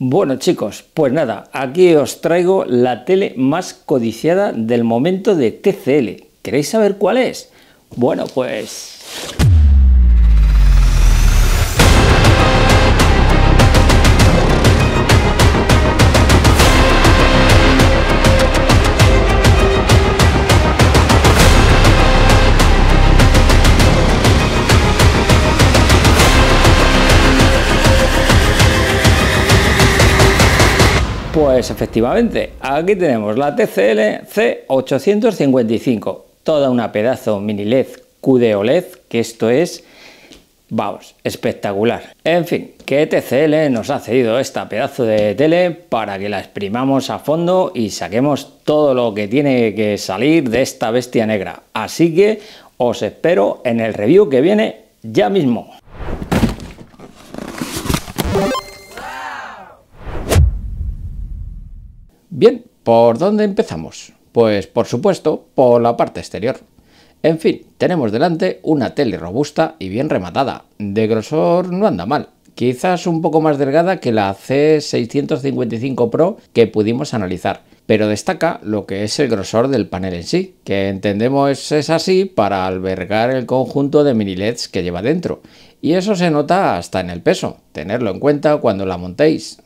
Bueno chicos, pues nada, aquí os traigo la tele más codiciada del momento de TCL. ¿Queréis saber cuál es? Bueno, pues... Pues efectivamente, aquí tenemos la TCL C855, toda una pedazo mini LED QD OLED, que esto es, vamos, espectacular. En fin, que TCL nos ha cedido esta pedazo de tele para que la exprimamos a fondo y saquemos todo lo que tiene que salir de esta bestia negra. Así que os espero en el review que viene ya mismo. Bien, ¿por dónde empezamos? Pues por supuesto, por la parte exterior. En fin, tenemos delante una tele robusta y bien rematada. De grosor no anda mal, quizás un poco más delgada que la C655 Pro que pudimos analizar, pero destaca lo que es el grosor del panel en sí, que entendemos es así para albergar el conjunto de mini LEDs que lleva dentro. Y eso se nota hasta en el peso, tenerlo en cuenta cuando la montéis.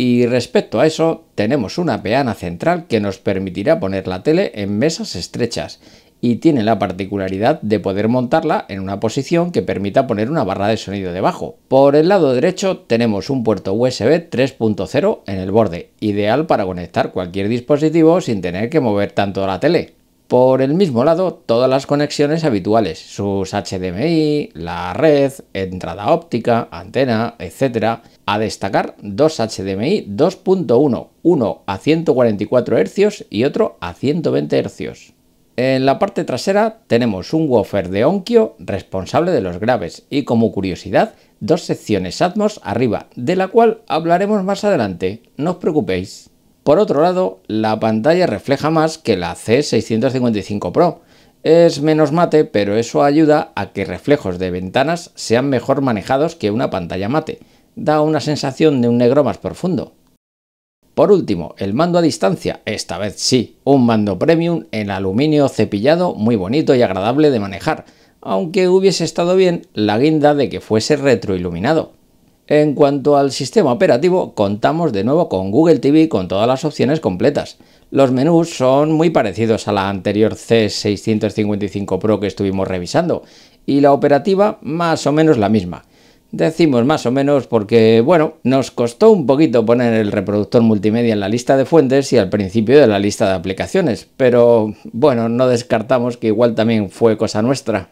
Y respecto a eso, tenemos una peana central que nos permitirá poner la tele en mesas estrechas y tiene la particularidad de poder montarla en una posición que permita poner una barra de sonido debajo. Por el lado derecho tenemos un puerto USB 3.0 en el borde, ideal para conectar cualquier dispositivo sin tener que mover tanto la tele. Por el mismo lado, todas las conexiones habituales, sus HDMI, la red, entrada óptica, antena, etc. A destacar dos HDMI 2.1, uno a 144 Hz y otro a 120 Hz. En la parte trasera tenemos un woofer de Onkyo responsable de los graves y como curiosidad dos secciones Atmos arriba, de la cual hablaremos más adelante, no os preocupéis. Por otro lado, la pantalla refleja más que la C655 Pro. Es menos mate, pero eso ayuda a que reflejos de ventanas sean mejor manejados que una pantalla mate. Da una sensación de un negro más profundo. Por último, el mando a distancia, esta vez sí, un mando premium en aluminio cepillado muy bonito y agradable de manejar, aunque hubiese estado bien la guinda de que fuese retroiluminado. En cuanto al sistema operativo, contamos de nuevo con Google TV con todas las opciones completas. Los menús son muy parecidos a la anterior C655 Pro que estuvimos revisando, y la operativa más o menos la misma. Decimos más o menos porque, bueno, nos costó un poquito poner el reproductor multimedia en la lista de fuentes y al principio de la lista de aplicaciones, pero bueno, no descartamos que igual también fue cosa nuestra.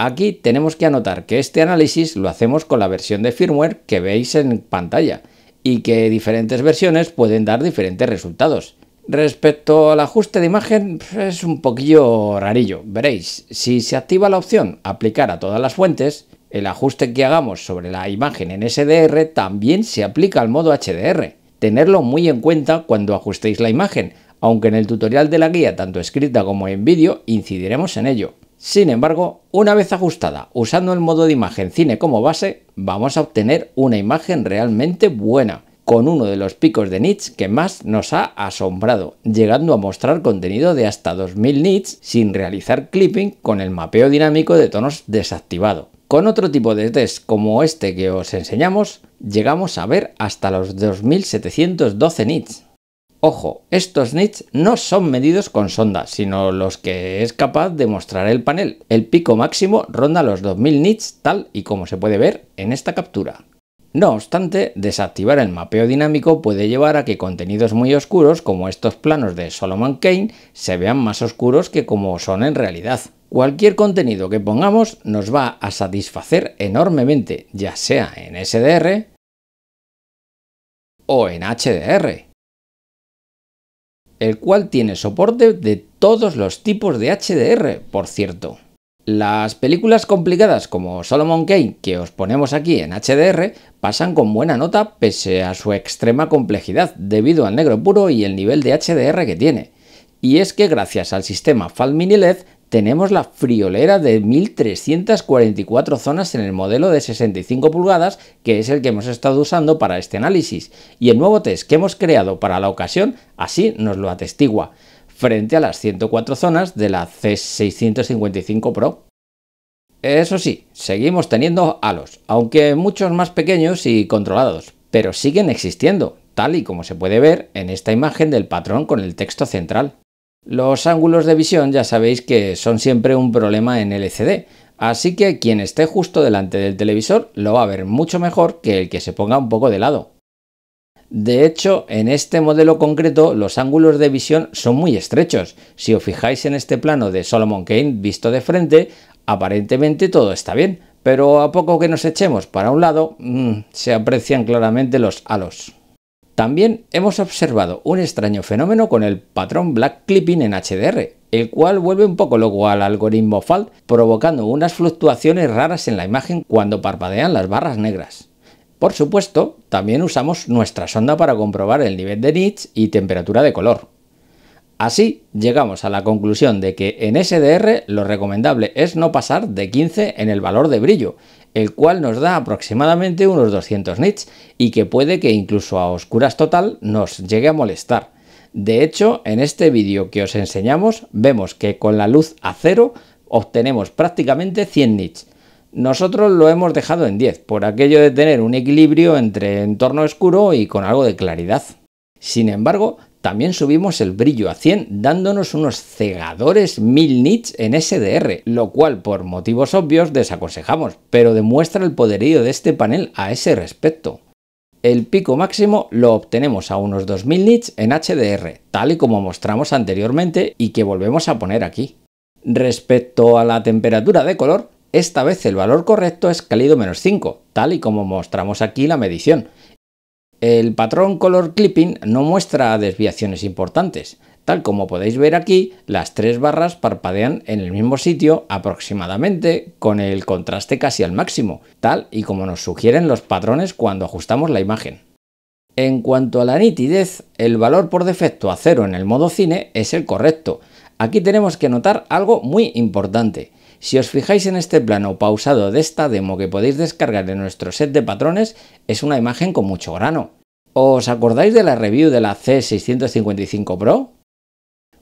Aquí tenemos que anotar que este análisis lo hacemos con la versión de firmware que veis en pantalla y que diferentes versiones pueden dar diferentes resultados. Respecto al ajuste de imagen es un poquillo rarillo, veréis, si se activa la opción aplicar a todas las fuentes, el ajuste que hagamos sobre la imagen en SDR también se aplica al modo HDR. Tenerlo muy en cuenta cuando ajustéis la imagen, aunque en el tutorial de la guía, tanto escrita como en vídeo, incidiremos en ello. Sin embargo, una vez ajustada usando el modo de imagen cine como base, vamos a obtener una imagen realmente buena, con uno de los picos de nits que más nos ha asombrado, llegando a mostrar contenido de hasta 2000 nits sin realizar clipping con el mapeo dinámico de tonos desactivado. Con otro tipo de test como este que os enseñamos, llegamos a ver hasta los 2712 nits. Ojo, estos nits no son medidos con sonda, sino los que es capaz de mostrar el panel. El pico máximo ronda los 2000 nits tal y como se puede ver en esta captura. No obstante, desactivar el mapeo dinámico puede llevar a que contenidos muy oscuros como estos planos de Solomon Kane se vean más oscuros que como son en realidad. Cualquier contenido que pongamos nos va a satisfacer enormemente, ya sea en SDR o en HDR el cual tiene soporte de todos los tipos de HDR, por cierto. Las películas complicadas como Solomon Kane, que os ponemos aquí en HDR, pasan con buena nota pese a su extrema complejidad, debido al negro puro y el nivel de HDR que tiene. Y es que gracias al sistema Falmini LED tenemos la friolera de 1344 zonas en el modelo de 65 pulgadas, que es el que hemos estado usando para este análisis, y el nuevo test que hemos creado para la ocasión así nos lo atestigua, frente a las 104 zonas de la C655 Pro. Eso sí, seguimos teniendo halos, aunque muchos más pequeños y controlados, pero siguen existiendo, tal y como se puede ver en esta imagen del patrón con el texto central. Los ángulos de visión ya sabéis que son siempre un problema en LCD, así que quien esté justo delante del televisor lo va a ver mucho mejor que el que se ponga un poco de lado. De hecho, en este modelo concreto los ángulos de visión son muy estrechos. Si os fijáis en este plano de Solomon Kane visto de frente, aparentemente todo está bien, pero a poco que nos echemos para un lado, mm, se aprecian claramente los halos. También hemos observado un extraño fenómeno con el patrón black clipping en HDR, el cual vuelve un poco loco al algoritmo FALT, provocando unas fluctuaciones raras en la imagen cuando parpadean las barras negras. Por supuesto, también usamos nuestra sonda para comprobar el nivel de nits y temperatura de color. Así, llegamos a la conclusión de que en SDR lo recomendable es no pasar de 15 en el valor de brillo, el cual nos da aproximadamente unos 200 nits y que puede que incluso a oscuras total nos llegue a molestar. De hecho, en este vídeo que os enseñamos vemos que con la luz a cero obtenemos prácticamente 100 nits. Nosotros lo hemos dejado en 10 por aquello de tener un equilibrio entre entorno oscuro y con algo de claridad. Sin embargo, también subimos el brillo a 100 dándonos unos cegadores 1000 nits en SDR, lo cual por motivos obvios desaconsejamos, pero demuestra el poderío de este panel a ese respecto. El pico máximo lo obtenemos a unos 2000 nits en HDR, tal y como mostramos anteriormente y que volvemos a poner aquí. Respecto a la temperatura de color, esta vez el valor correcto es cálido menos 5, tal y como mostramos aquí la medición, el patrón color clipping no muestra desviaciones importantes. Tal como podéis ver aquí, las tres barras parpadean en el mismo sitio aproximadamente con el contraste casi al máximo, tal y como nos sugieren los patrones cuando ajustamos la imagen. En cuanto a la nitidez, el valor por defecto a cero en el modo cine es el correcto. Aquí tenemos que notar algo muy importante. Si os fijáis en este plano pausado de esta demo que podéis descargar en nuestro set de patrones, es una imagen con mucho grano. ¿Os acordáis de la review de la C655 Pro?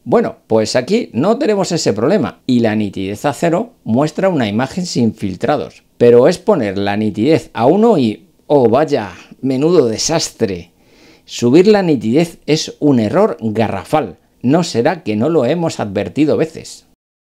Bueno, pues aquí no tenemos ese problema y la nitidez a 0 muestra una imagen sin filtrados, pero es poner la nitidez a 1 y ¡oh vaya! ¡Menudo desastre! Subir la nitidez es un error garrafal. ¿No será que no lo hemos advertido veces?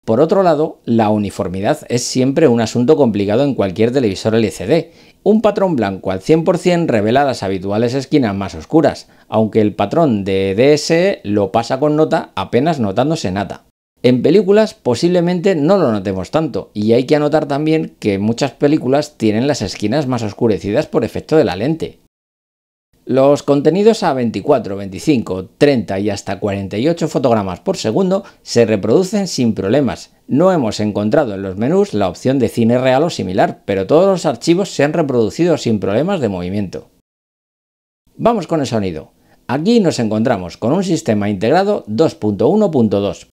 Por otro lado, la uniformidad es siempre un asunto complicado en cualquier televisor LCD. Un patrón blanco al 100% revela las habituales esquinas más oscuras, aunque el patrón de DSE lo pasa con nota apenas notándose nada. En películas posiblemente no lo notemos tanto, y hay que anotar también que muchas películas tienen las esquinas más oscurecidas por efecto de la lente. Los contenidos a 24, 25, 30 y hasta 48 fotogramas por segundo se reproducen sin problemas. No hemos encontrado en los menús la opción de cine real o similar, pero todos los archivos se han reproducido sin problemas de movimiento. Vamos con el sonido. Aquí nos encontramos con un sistema integrado 2.1.2,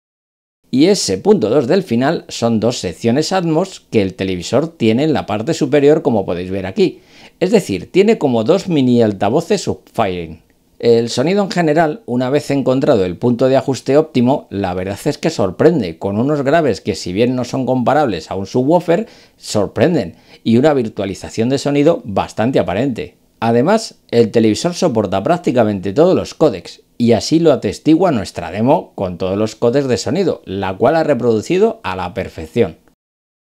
y ese punto 2 del final son dos secciones Atmos que el televisor tiene en la parte superior como podéis ver aquí. Es decir, tiene como dos mini altavoces subfiring. El sonido en general, una vez encontrado el punto de ajuste óptimo, la verdad es que sorprende, con unos graves que si bien no son comparables a un subwoofer, sorprenden, y una virtualización de sonido bastante aparente. Además, el televisor soporta prácticamente todos los códecs, y así lo atestigua nuestra demo con todos los codes de sonido, la cual ha reproducido a la perfección.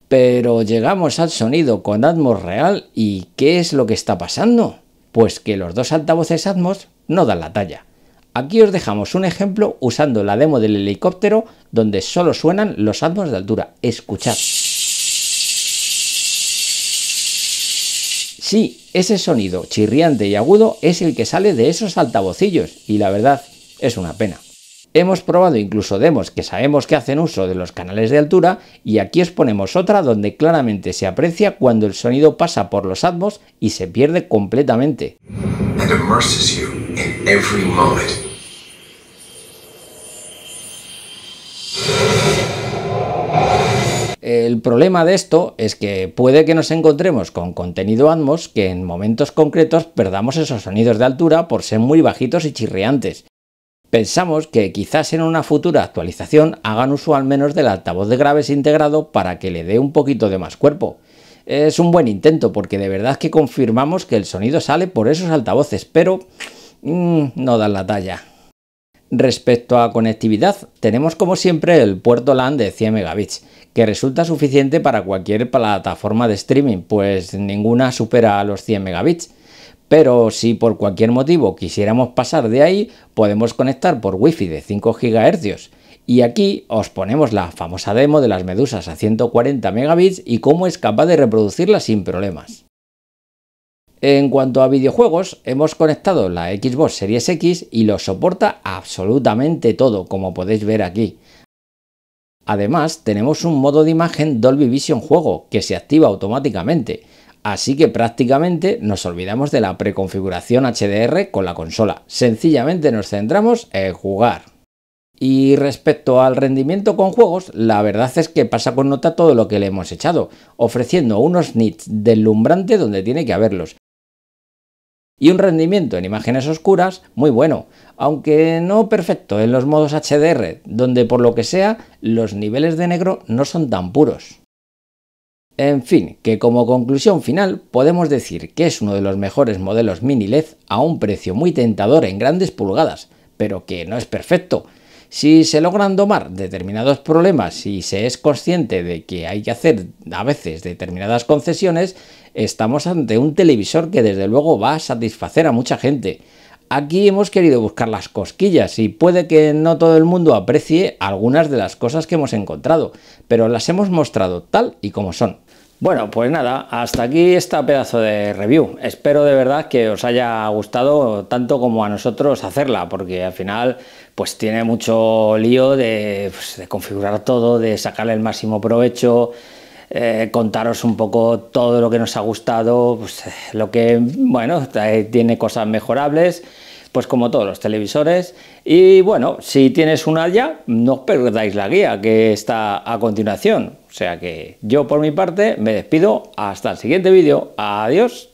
Pero llegamos al sonido con Atmos real y ¿qué es lo que está pasando? Pues que los dos altavoces Atmos no dan la talla. Aquí os dejamos un ejemplo usando la demo del helicóptero donde solo suenan los Atmos de altura. Escuchad. Sí, ese sonido chirriante y agudo es el que sale de esos altavocillos, y la verdad es una pena. Hemos probado incluso demos que sabemos que hacen uso de los canales de altura y aquí os ponemos otra donde claramente se aprecia cuando el sonido pasa por los atmos y se pierde completamente. El problema de esto es que puede que nos encontremos con contenido Atmos que en momentos concretos perdamos esos sonidos de altura por ser muy bajitos y chirriantes. Pensamos que quizás en una futura actualización hagan uso al menos del altavoz de graves integrado para que le dé un poquito de más cuerpo. Es un buen intento porque de verdad que confirmamos que el sonido sale por esos altavoces, pero mm, no dan la talla. Respecto a conectividad, tenemos como siempre el puerto LAN de 100 megabits que resulta suficiente para cualquier plataforma de streaming, pues ninguna supera a los 100 megabits. Pero si por cualquier motivo quisiéramos pasar de ahí, podemos conectar por Wi-Fi de 5 GHz. Y aquí os ponemos la famosa demo de las medusas a 140 megabits y cómo es capaz de reproducirla sin problemas. En cuanto a videojuegos, hemos conectado la Xbox Series X y lo soporta absolutamente todo, como podéis ver aquí. Además, tenemos un modo de imagen Dolby Vision juego que se activa automáticamente, así que prácticamente nos olvidamos de la preconfiguración HDR con la consola, sencillamente nos centramos en jugar. Y respecto al rendimiento con juegos, la verdad es que pasa con nota todo lo que le hemos echado, ofreciendo unos nits deslumbrante donde tiene que haberlos, y un rendimiento en imágenes oscuras muy bueno, aunque no perfecto en los modos HDR, donde por lo que sea los niveles de negro no son tan puros. En fin, que como conclusión final podemos decir que es uno de los mejores modelos mini LED a un precio muy tentador en grandes pulgadas, pero que no es perfecto, si se logran domar determinados problemas y se es consciente de que hay que hacer a veces determinadas concesiones, estamos ante un televisor que desde luego va a satisfacer a mucha gente. Aquí hemos querido buscar las cosquillas y puede que no todo el mundo aprecie algunas de las cosas que hemos encontrado, pero las hemos mostrado tal y como son. Bueno, pues nada, hasta aquí esta pedazo de review. Espero de verdad que os haya gustado tanto como a nosotros hacerla, porque al final pues tiene mucho lío de, pues, configurar todo, de sacarle el máximo provecho, eh, contaros un poco todo lo que nos ha gustado, pues, eh, lo que, bueno, tiene cosas mejorables pues como todos los televisores. Y bueno, si tienes una ya, no os perdáis la guía que está a continuación. O sea que yo por mi parte me despido. Hasta el siguiente vídeo. Adiós.